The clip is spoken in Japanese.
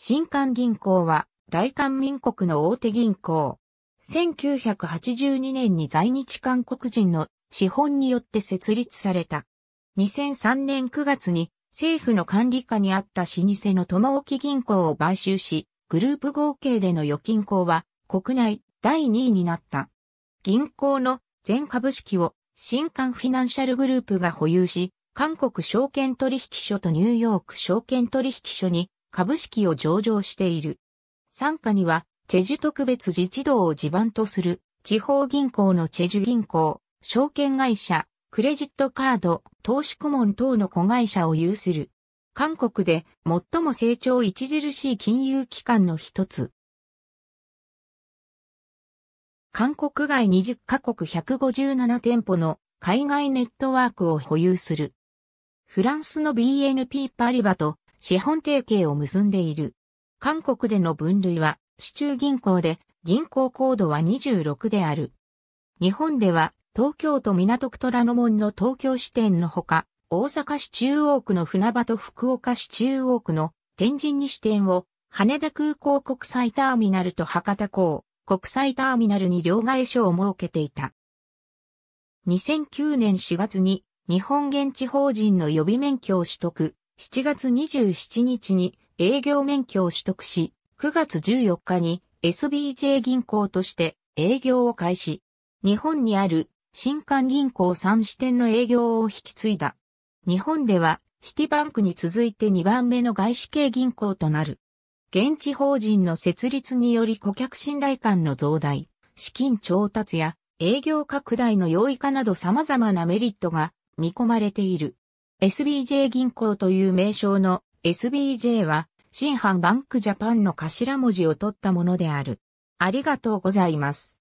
新韓銀行は大韓民国の大手銀行。1982年に在日韓国人の資本によって設立された。2003年9月に政府の管理下にあった老舗の友沖銀行を買収し、グループ合計での預金行は国内第2位になった。銀行の全株式を新韓フィナンシャルグループが保有し、韓国証券取引所とニューヨーク証券取引所に株式を上場している。傘下には、チェジュ特別自治道を地盤とする、地方銀行のチェジュ銀行、証券会社、クレジットカード、投資顧問等の子会社を有する。韓国で最も成長著しい金融機関の一つ。韓国外20カ国157店舗の海外ネットワークを保有する。フランスの BNP パリバと資本提携を結んでいる。韓国での分類は、市中銀行で、銀行コードは26である。日本では、東京都港区虎ノ門の東京支店のほか、大阪市中央区の船場と福岡市中央区の天神に支店を、羽田空港国際ターミナルと博多港国際ターミナルに両替所を設けていた。2009年4月に日本現地法人の予備免許を取得、7月27日に営業免許を取得し、9月14日に SBJ 銀行として営業を開始。日本にある新刊銀行3支店の営業を引き継いだ。日本ではシティバンクに続いて2番目の外資系銀行となる。現地法人の設立により顧客信頼感の増大、資金調達や営業拡大の容易化など様々なメリットが見込まれている。SBJ 銀行という名称の SBJ は、新版バンクジャパンの頭文字を取ったものである。ありがとうございます。